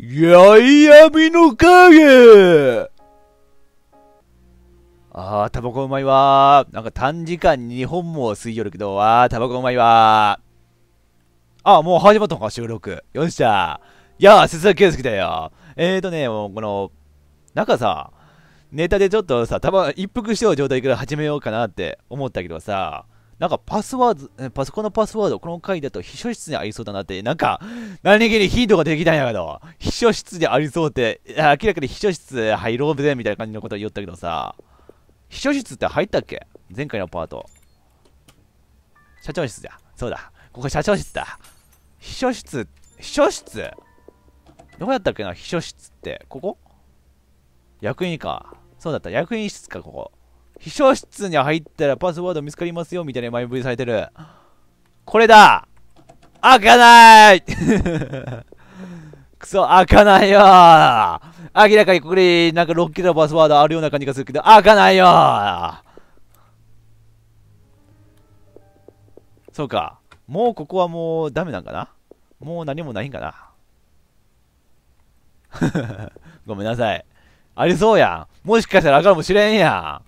いやの影ああ、タバコうまいわなんか短時間に2本も吸い寄るけど、あタバコうまいわああ、もう始まったのか、収録。よっしゃいやあ、節約圭けだよ。えーとね、もうこの、なんかさ、ネタでちょっとさ、たま、一服しよう状態から始めようかなって思ったけどさ、なんかパスワード、パソコンのパスワード、この回だと秘書室にありそうだなって、なんか、何気にヒントができたんやけど、秘書室でありそうって、明らかに秘書室入ろうぜ、みたいな感じのこと言ったけどさ、秘書室って入ったっけ前回のパート。社長室だ。そうだ。ここ社長室だ。秘書室、秘書室どこやったっけな秘書室って。ここ役員か。そうだった。役員室か、ここ。秘書室に入ったらパスワード見つかりますよ、みたいな前振りされてる。これだ開かないくそ、開かない よ明らかにこれ、なんか6キロのパスワードあるような感じがするけど、開かないよそうか。もうここはもうダメなんかなもう何もないんかな ごめんなさい。ありそうやん。もしかしたらあかんもしれんやん。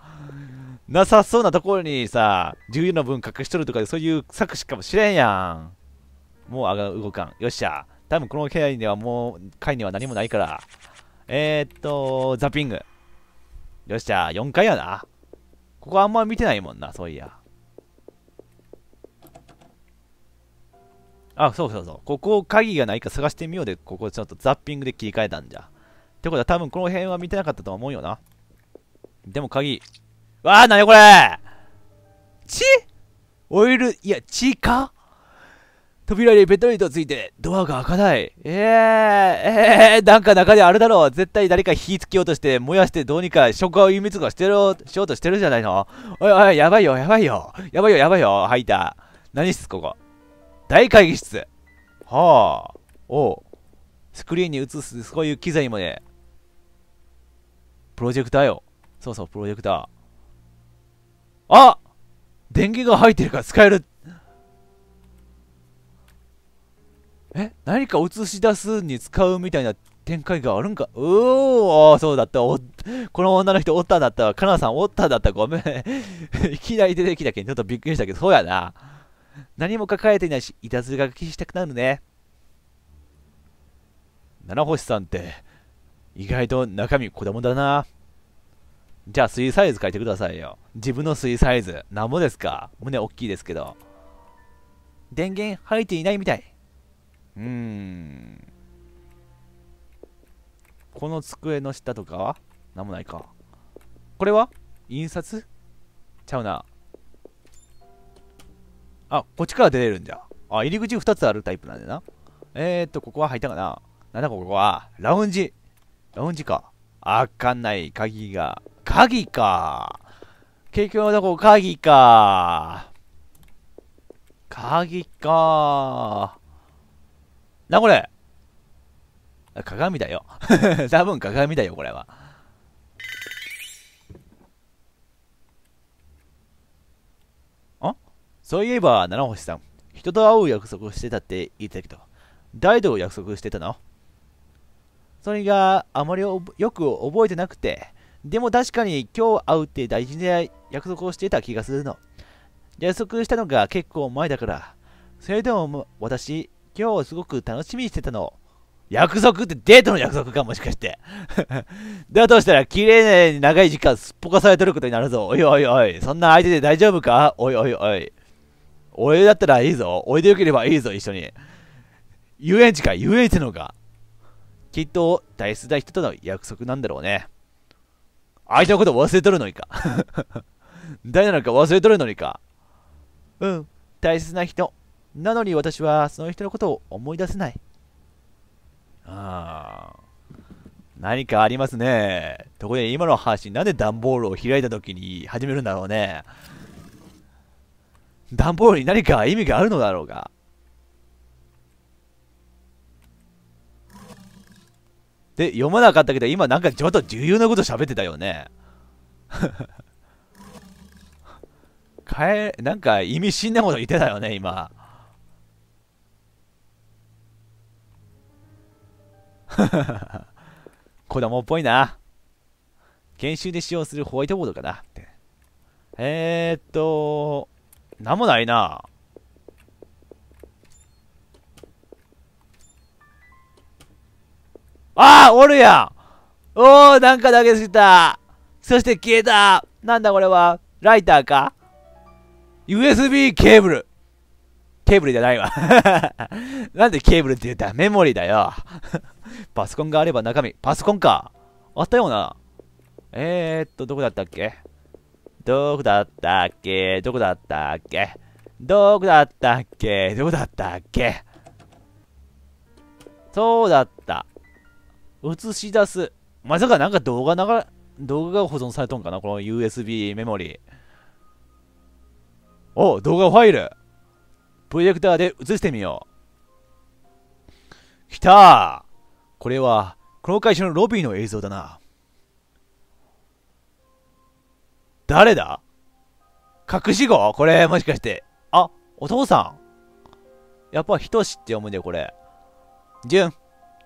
なさそうなところにさ、14の分隠しとるとかそういう作詞かもしれんやん。もうあが動かん。よっしゃ。多分この部屋にはもう、階には何もないから。えー、っと、ザッピング。よっしゃ、4階やな。ここあんま見てないもんな、そういや。あ、そうそうそう。ここ鍵がないか探してみようで、ここちょっとザッピングで切り替えたんじゃ。ってことは多分この辺は見てなかったと思うよな。でも鍵、わあ、なにこれ血オイル、いや、血か扉にトリーとついて、ドアが開かない。えー、えー、なんか中であるだろう。絶対誰か火つけようとして、燃やしてどうにか食を隠密とかしてろ、しようとしてるじゃないの。おいおい、やばいよ、やばいよ。やばいよ、やばいよ、吐いた。何室ここ。大会議室。はあ。おう。スクリーンに映す、そういう機材もね。プロジェクターよ。そうそう、プロジェクター。あ電源が入ってるから使えるえ何か映し出すに使うみたいな展開があるんかうおおそうだったおこの女の人おったんだったわ。かなさんおったんだったごめん いきなり出てきたけんちょっとびっくりしたけどそうやな何も抱えていないしいたずら書きしたくなるね七星さんって意外と中身子供だなじゃあ、水サイズ書いてくださいよ。自分の水サイズ。なんぼですか胸大きいですけど。電源入っていないみたい。うーん。この机の下とかはなんもないか。これは印刷ちゃうな。あ、こっちから出れるんじゃ。あ、入り口2つあるタイプなんでな。えーっと、ここは入ったかななんだここはラウンジ。ラウンジか。あかんない、鍵が。鍵か。結局のとこ鍵か。鍵か。な、これ。鏡だよ。多分鏡だよ、これは。あそういえば、七星さん。人と会う約束してたって言ってたけど、誰と約束してたのそれがあまりよく覚えてなくて、でも確かに今日会うって大事な約束をしていた気がするの。約束したのが結構前だから。それでも私、今日すごく楽しみにしてたの。約束ってデートの約束かもしかして。だとしたら綺麗に長い時間すっぽかされとることになるぞ。おいおいおい。そんな相手で大丈夫かおいおいおい。俺だったらいいぞ。おいでよければいいぞ、一緒に。遊園地か遊園地のか。きっと大切な人との約束なんだろうね。相手のこと忘れとるのにか誰なのか忘れとるのにかうん大切な人なのに私はその人のことを思い出せないあ何かありますねところで今の話なんで段ボールを開いた時に始めるんだろうね段ボールに何か意味があるのだろうが。で、読まなかったけど、今なんかちょっと重要なこと喋ってたよね。変え、なんか意味深なこと言ってたよね、今。子供っぽいな。研修で使用するホワイトボードかなって。えー、っと、なんもないな。おるやんおおなんか投げすぎたそして消えたなんだこれはライターか ?USB ケーブルケーブルじゃないわ なんでケーブルって言ったメモリだよ パソコンがあれば中身。パソコンか。あったような。えー、っと、どこだったっけどこだったっけどこだったっけどこだったっけどこだったっけそうだった。映し出す。まさかなんか動画ながら、動画が保存されとんかなこの USB メモリー。お動画ファイルプロジェクターで映してみよう。きたこれは、この会社のロビーの映像だな。誰だ隠し子これ、もしかして。あ、お父さん。やっぱ、ひとしって読むんだよ、これ。じゅん。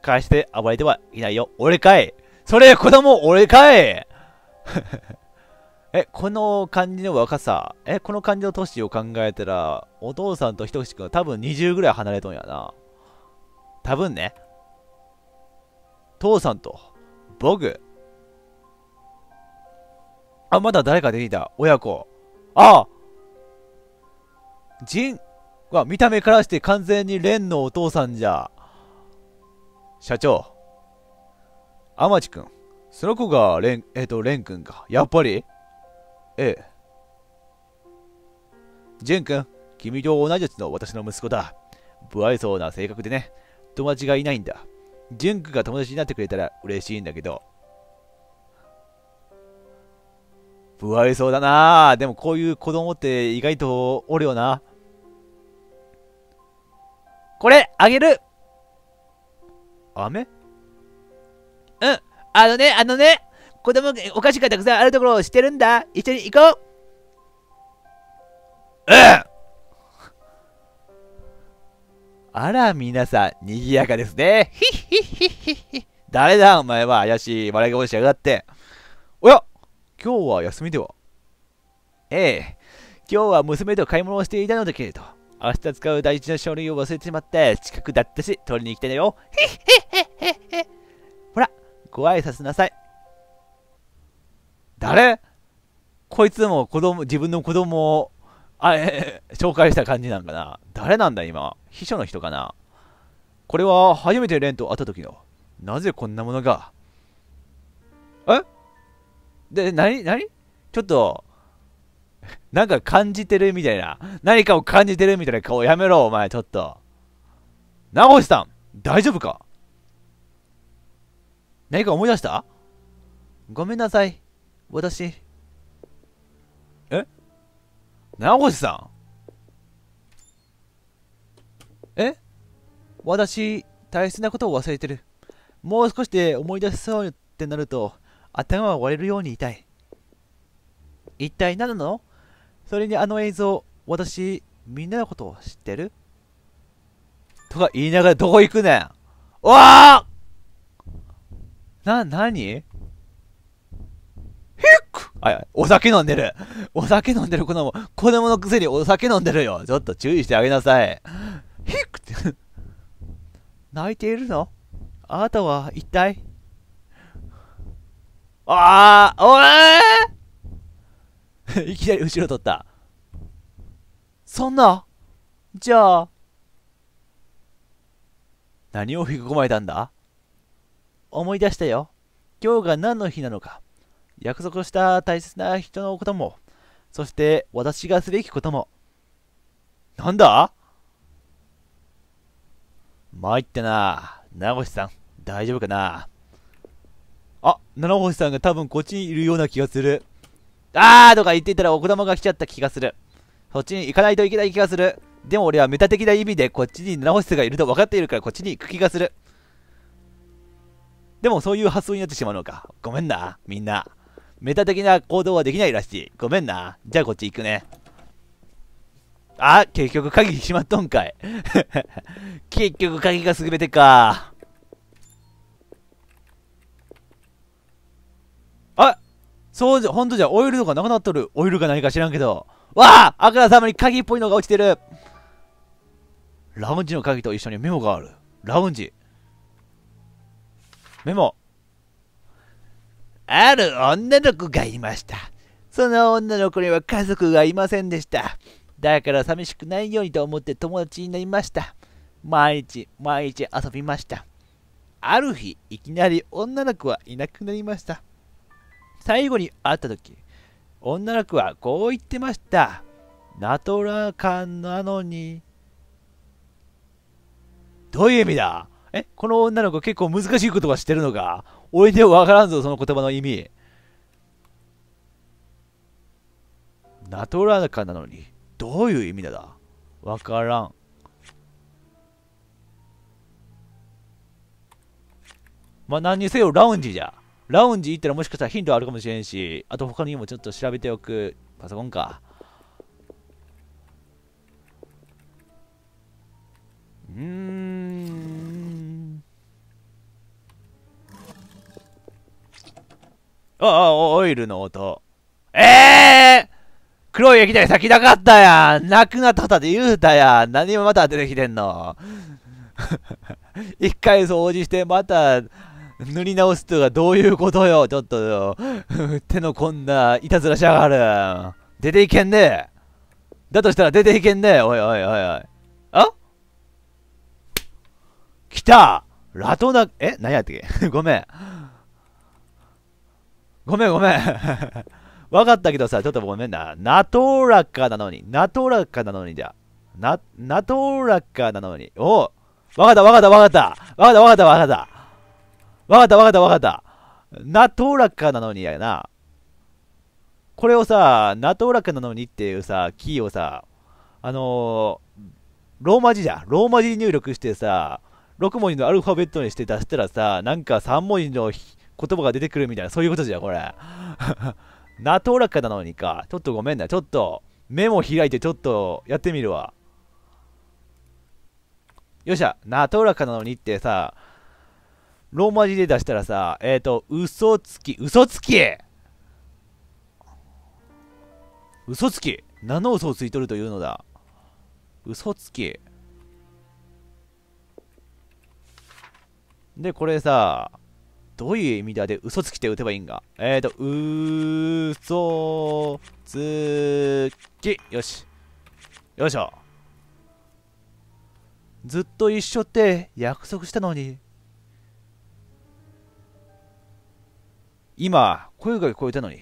返して暴れてはいないよ。俺かいそれ、子供、俺かい え、この感じの若さ、え、この感じの歳を考えたら、お父さんとひとしくんは多分20ぐらい離れとんやな。多分ね。父さんと、僕。あ、まだ誰か出てきた。親子。あ人は見た目からして完全にレンのお父さんじゃ。社長。天地君。その子が、レン、えっ、とと、んく君か。やっぱりええ。ジェン君、君と同じやつの私の息子だ。不愛想な性格でね、友達がいないんだ。ジェン君が友達になってくれたら嬉しいんだけど。不愛想だなでもこういう子供って意外とおるよな。これ、あげる飴うん。あのね、あのね、子供、お菓子がたくさんあるところを知ってるんだ。一緒に行こう。うんあら、皆さん、賑やかですね。ひひひひひ。誰だ、お前は。怪しい。笑い声しやがって。おや今日は休みではええ。今日は娘と買い物をしていたのだけれど。明日使う大事な書類を忘れてしまって、近くだったし、取りに来てねよ。へへへへへ。ほら、ご挨拶なさい。誰こいつも子供、自分の子供を、あ、え、紹介した感じなんかな。誰なんだ今。秘書の人かな。これは初めてレンと会った時の。なぜこんなものが。えで、なになにちょっと、なんか感じてるみたいな。何かを感じてるみたいな顔やめろ、お前、ちょっと。名越さん、大丈夫か何か思い出したごめんなさい。私。え名越さんえ私、大切なことを忘れてる。もう少しで思い出しそうってなると、頭が割れるように痛い。一体何なのそれにあの映像、私、みんなのことを知ってるとか言いながらどこ行くねんおわな、なにヒックあ、い、お酒飲んでる。お酒飲んでる子供、子供のくせにお酒飲んでるよ。ちょっと注意してあげなさい。ヒックって泣いているのあなたは一体ああ、おえー いきなり後ろ取った。そんなじゃあ、何を引き込まれたんだ思い出したよ。今日が何の日なのか。約束した大切な人のことも、そして私がすべきことも。なんだ参ったな。名越さん、大丈夫かなあ、七星さんが多分こっちにいるような気がする。あーとか言ってたら奥玉が来ちゃった気がする。そっちに行かないといけない気がする。でも俺はメタ的な意味でこっちにナホシスがいると分かっているからこっちに行く気がする。でもそういう発想になってしまうのか。ごめんな、みんな。メタ的な行動はできないらしい。ごめんな。じゃあこっち行くね。あ、結局鍵しまっとんかい。結局鍵が優れてか。そうじゃ、ほんとじゃ、オイルとかなくなっとる。オイルか何か知らんけど。わああからさまに鍵っぽいのが落ちてるラウンジの鍵と一緒にメモがある。ラウンジ。メモ。ある女の子がいました。その女の子には家族がいませんでした。だから寂しくないようにと思って友達になりました。毎日、毎日遊びました。ある日、いきなり女の子はいなくなりました。最後に会った時、女の子はこう言ってました。ナトランなのに。どういう意味だえこの女の子結構難しい言葉してるのか俺ではわからんぞ、その言葉の意味。ナトランなのに。どういう意味だだわからん。まあ、何にせよラウンジじゃ。ラウンジ行ったらもしかしたらヒントあるかもしれんし、あと他にもちょっと調べておく。パソコンか。うーん。ああ、オイルの音。ええー、黒い液体先なかったやんなくなったで言うたやん何もまた出てきてんの 一回掃除してまた塗り直すとはどういうことよちょっと、手の込んだいたずらしやがる。出ていけんねだとしたら出ていけんねおいおいおいおい。あ来たラトナ、え何やってけ ごめん。ごめんごめん。分 かったけどさ、ちょっとごめんな。ナトーラカなのに。ナトーラカなのにじゃ。な、ナトーラカなのに。おわかった分かった分かった。分かった分かった分かった。わかったわかったわかった。ナトラカなのにやな。これをさ、ナトラカなのにっていうさ、キーをさ、あのー、ローマ字じゃ、ローマ字入力してさ、6文字のアルファベットにして出したらさ、なんか3文字の言葉が出てくるみたいな、そういうことじゃ、これ。ナトラカなのにか。ちょっとごめんな。ちょっと、メモ開いてちょっとやってみるわ。よっしゃ、ナトラカなのにってさ、ローマ字で出したらさ、えっ、ー、と、嘘つき、嘘つき嘘つき何の嘘をついとるというのだ嘘つきで、これさ、どういう意味だで嘘つきって打てばいいんが。えっ、ー、と、うそつき。よし。よいしょ。ずっと一緒って約束したのに今、声が聞こえたのに、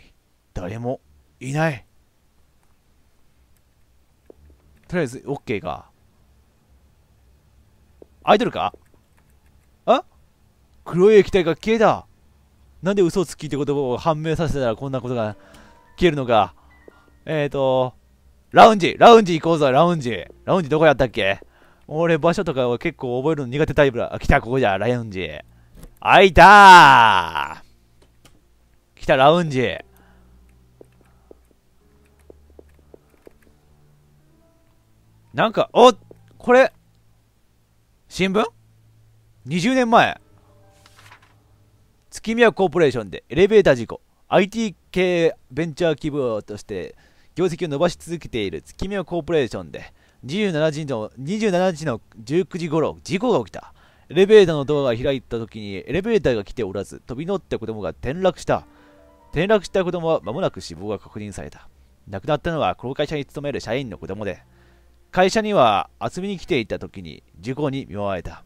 誰もいない。とりあえず、OK か。アイドルかあ黒い液体が消えた。なんで嘘をつきってことを判明させたらこんなことが消えるのか。えっ、ー、と、ラウンジラウンジ行こうぞ、ラウンジラウンジどこやったっけ俺、場所とかは結構覚えるの苦手タイプだ。来た、ここじゃ、ラウンジ。あいたー来た、ラウンジ。なんか、おこれ、新聞 ?20 年前。月宮コーポレーションでエレベーター事故。IT 系ベンチャー企業として業績を伸ばし続けている月宮コーポレーションで27時の ,27 時の19時頃事故が起きたエレベーターのドアが開いた時にエレベーターが来ておらず飛び乗った子供が転落した転落した子供は間もなく死亡が確認された。亡くなったのはこの会社に勤める社員の子供で、会社には遊びに来ていた時に事故に見舞われた。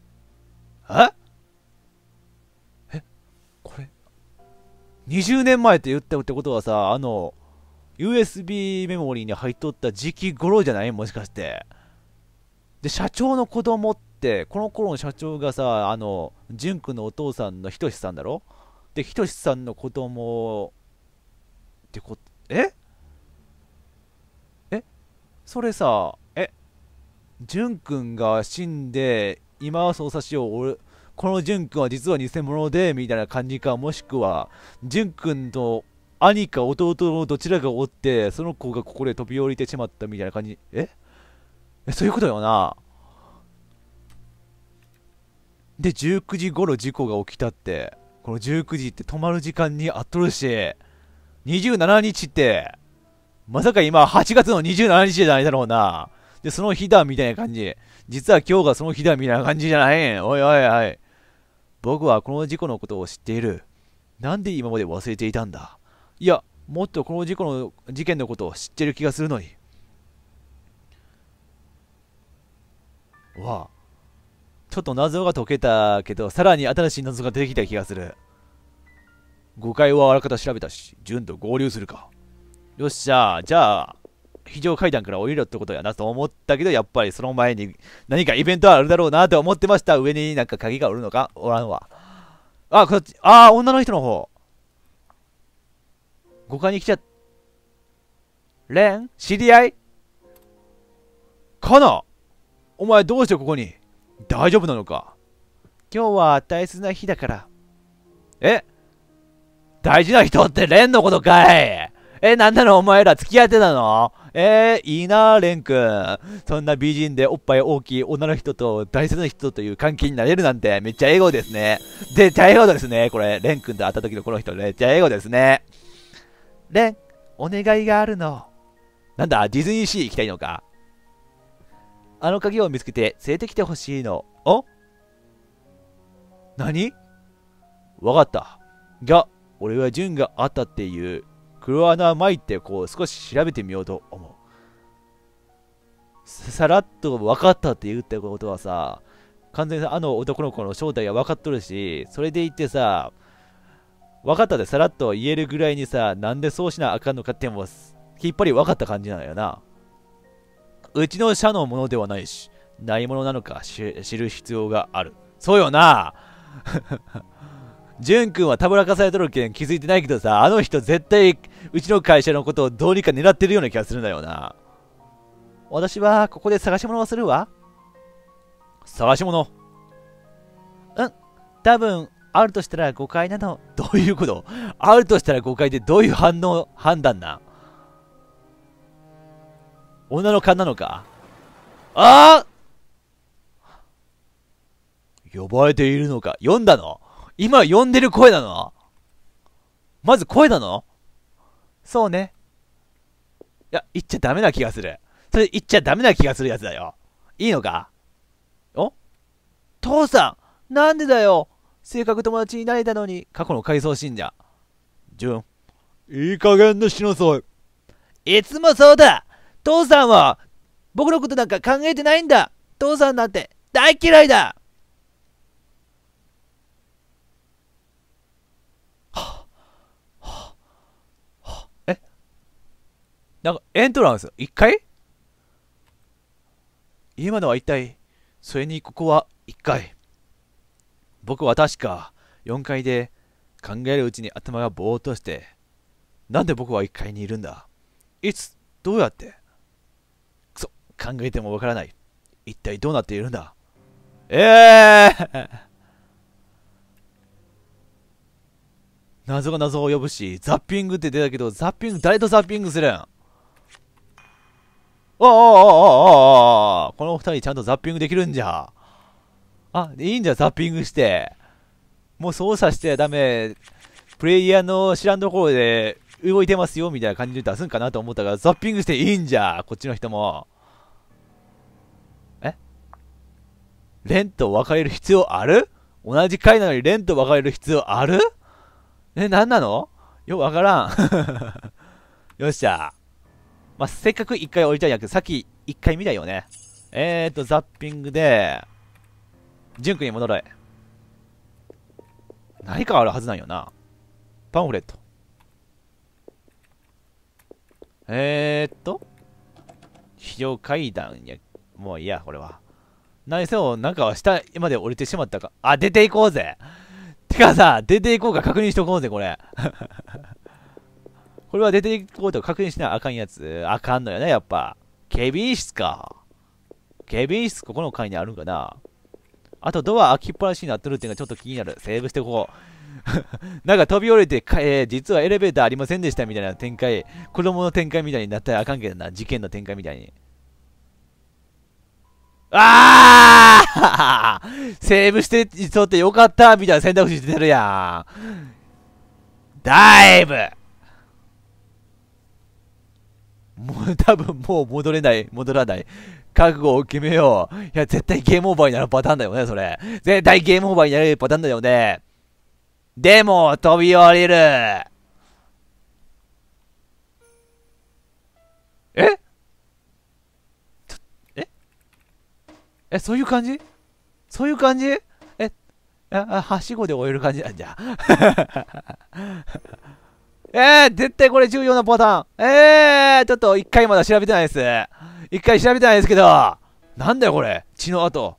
ええこれ、20年前って言ったってことはさ、あの、USB メモリーに入っとった時期頃じゃないもしかして。で、社長の子供って、この頃の社長がさ、あの、くんのお父さんのひとしさんだろで、ひとしさんの子供ってこええそれさえ淳くんが死んで今は操作しよう俺この淳くんは実は偽物でみたいな感じかもしくは淳くんと兄か弟のどちらかを追ってその子がここで飛び降りてしまったみたいな感じええそういうことよなで19時頃事故が起きたってこの19時って止まる時間にあっとるし27日って、まさか今8月の27日じゃないだろうな。で、その日だみたいな感じ。実は今日がその日だみたいな感じじゃないおいおいおい。僕はこの事故のことを知っている。なんで今まで忘れていたんだいや、もっとこの事故の事件のことを知ってる気がするのに。わあ。ちょっと謎が解けたけど、さらに新しい謎が出てきた気がする。誤解をあらかた調べたし、純と合流するか。よっしゃ、じゃあ、非常階段から降りろってことやなと思ったけど、やっぱりその前に何かイベントあるだろうなと思ってました。上になんか鍵がおるのかおらんわ。あ、こっち、ああ、女の人の方。誤解に来ちゃ、レン知り合いかなお前どうしてここに大丈夫なのか今日は大切な日だから。え大事な人ってレンのことかいえ、なんなのお前ら付き合ってたのえー、いいなレン君。そんな美人でおっぱい大きい女の人と大切な人という関係になれるなんてめっちゃエゴですね。で、ちゃ笑ですね。これ、レン君と会った時のこの人めっちゃエゴですね。レン、お願いがあるの。なんだ、ディズニーシー行きたいのかあの鍵を見つけて連れてきてほしいの。お何わかった。じゃ、俺は純があったっていう黒穴舞ってこう少し調べてみようと思うさらっと分かったって言うってことはさ完全にあの男の子の正体が分かっとるしそれで言ってさ分かったでさらっと言えるぐらいにさなんでそうしなあかんのかってもきっぱり分かった感じなのよなうちの社のものではないしないものなのか知る必要があるそうよなジュン君はたぶらかされとるけん気づいてないけどさ、あの人絶対、うちの会社のことをどうにか狙ってるような気がするんだよな。私は、ここで探し物をするわ。探し物うん。多分、あるとしたら誤解なの。どういうことあるとしたら誤解ってどういう反応、判断な女の勘なのかああ呼ばれているのか読んだの今呼んでる声なのまず声なのそうね。いや、言っちゃダメな気がする。それ言っちゃダメな気がするやつだよ。いいのかお父さんなんでだよ性格友達になれたのに、過去の回想信者。ン。いい加減にしなさい。いつもそうだ父さんは、僕のことなんか考えてないんだ父さんなんて、大嫌いだなんか、エントランス、1階今のは一体、それにここは1階。僕は確か4階で考えるうちに頭がぼーっとして、なんで僕は1階にいるんだいつ、どうやってくそ、考えてもわからない。一体どうなっているんだええー、謎が謎を呼ぶし、ザッピングって出たけど、ザッピング、誰とザッピングするんおーおおおおこの二人ちゃんとザッピングできるんじゃ。あ、いいんじゃ、ザッピングして。もう操作してダメ。プレイヤーの知らんところで動いてますよ、みたいな感じで出すんかなと思ったから、ザッピングしていいんじゃ。こっちの人も。えレンと別れる必要ある同じ回なのにレンと別れる必要あるえ、なんなのよくわからん。よっしゃ。まあ、せっかく1回降りたんやけど、さっき1回見たよね。えーと、ザッピングで、ジュンクに戻れ。何かあるはずなんよな。パンフレット。えーっと、非常階段や、もういいや、これは。何せよ、なんか下まで降りてしまったか。あ、出ていこうぜ。てかさ、出ていこうか確認しとこうぜ、これ。これは出ていこうと確認しなあかんやつ。あかんのやな、やっぱ。警備室か。警備室、ここの階にあるんかな。あと、ドア開きっぱなしになってるっていうのがちょっと気になる。セーブしてこう。なんか飛び降りてえー、実はエレベーターありませんでしたみたいな展開、子供の展開みたいになったらあかんけどな、事件の展開みたいに。ああ セーブしていそうってよかったみたいな選択肢出てるやん。ダイブもう多分もう戻れない、戻らない。覚悟を決めよう。いや、絶対ゲームオーバーになるパターンだよね、それ。絶対ゲームオーバーになるパターンだよね。でも、飛び降りる。えええ、そういう感じそういう感じえあ、はしごで終える感じなんじゃ。えー、絶対これ重要なパターン。えー、ちょっと一回まだ調べてないです。一回調べてないですけど、なんだよこれ。血の跡。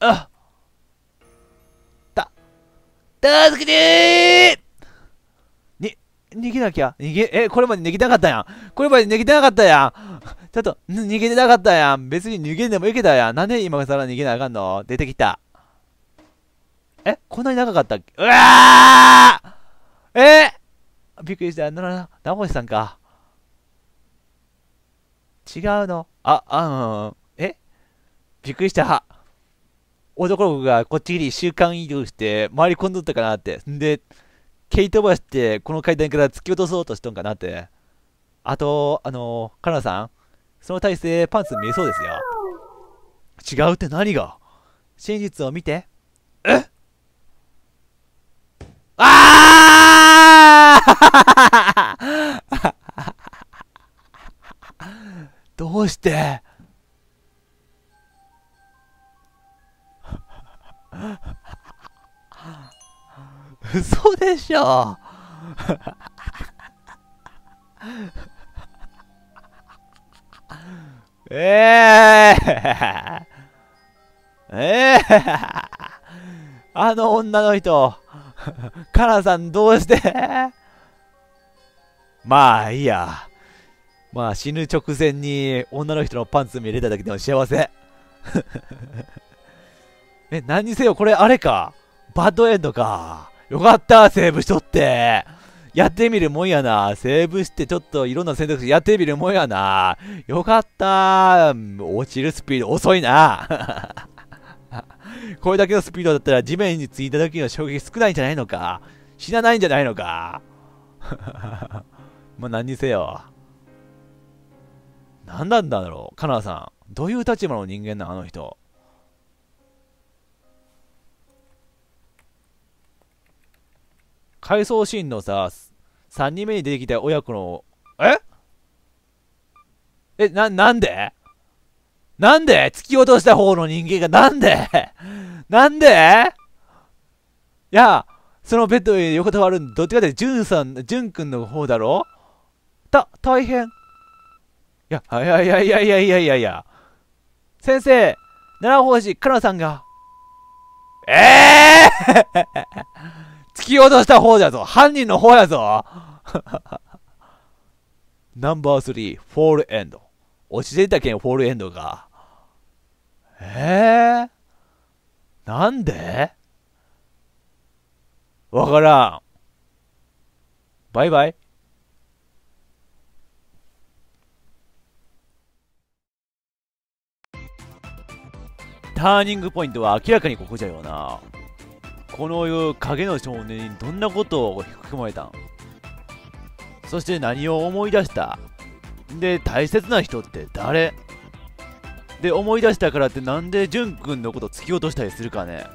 あた、助けてに、逃げなきゃ。逃げ、え、これまで逃げなかったやん。これまで逃げてなかったやん。ちょっと、逃げてなかったやん。別に逃げんでもいけたやん。なんで今更逃げなあかんの出てきた。え、こんなに長かったっけうわーびっくりした。な、な、名越さんか。違うの。あ、あ、うん、えびっくりした。男の子がこっちに週間移動して回り込んどったかなって。んで、蹴り飛ばして、この階段から突き落とそうとしとんかなって。あと、あのカナさん、その体勢、パンツ見えそうですよ。違うって何が真実を見て。えああ どうして嘘でしょえええー、あの女の人、カラさんどうしてまあ、いいや。まあ、死ぬ直前に女の人のパンツ見れただけでも幸せ。え、何にせよ、これあれか。バッドエンドか。よかった、セーブしとって。やってみるもんやな。セーブしてちょっといろんな選択肢やってみるもんやな。よかった。落ちるスピード遅いな。これだけのスピードだったら地面についた時の衝撃少ないんじゃないのか。死なないんじゃないのか。まあ、何にせよ。何なんだろう、カナさん。どういう立場の人間なあの人。回想シーンのさ、3人目に出てきた親子の、ええ、な、なんでなんで突き落とした方の人間がなんでなんでいや、そのベッドに横たわるどっちかって、ジュンさん、ジュン君の方だろた、大変。いや、いやいやいやいやいやいやいや。先生、七法師、カナさんが。ええー、突き落とした方だぞ犯人の方やぞ ナンバースリー、フォールエンド。落ちていたけん、フォールエンドが。ええー、なんでわからん。バイバイ。ターニングポイントは明らかにここじゃよなこの影の少年にどんなことを含まれたんそして何を思い出したで大切な人って誰で思い出したからってなんで淳くんのこと突き落としたりするかね